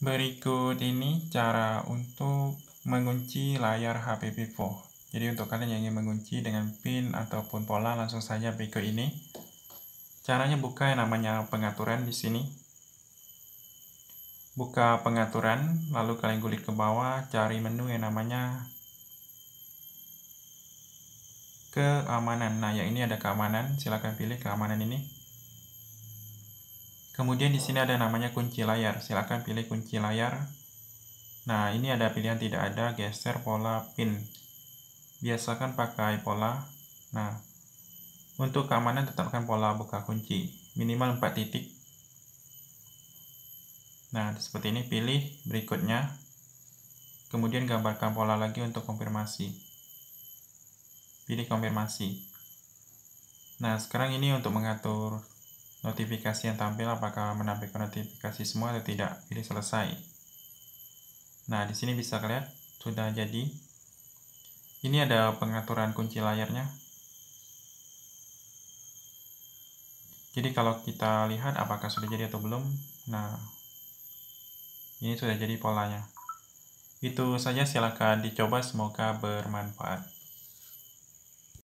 Berikut ini cara untuk mengunci layar HP Vivo. Jadi untuk kalian yang ingin mengunci dengan pin ataupun pola langsung saja berikut ini. Caranya buka yang namanya pengaturan di sini. Buka pengaturan, lalu kalian gulik ke bawah, cari menu yang namanya keamanan. Nah, yang ini ada keamanan, silahkan pilih keamanan ini. Kemudian di sini ada namanya kunci layar. Silakan pilih kunci layar. Nah, ini ada pilihan tidak ada, geser pola pin. Biasakan pakai pola. Nah, untuk keamanan tetapkan pola buka kunci, minimal 4 titik. Nah, seperti ini pilih berikutnya. Kemudian gambarkan pola lagi untuk konfirmasi. Pilih konfirmasi. Nah, sekarang ini untuk mengatur notifikasi yang tampil apakah menampilkan notifikasi semua atau tidak pilih selesai nah di sini bisa kalian sudah jadi ini ada pengaturan kunci layarnya jadi kalau kita lihat apakah sudah jadi atau belum nah ini sudah jadi polanya itu saja silahkan dicoba semoga bermanfaat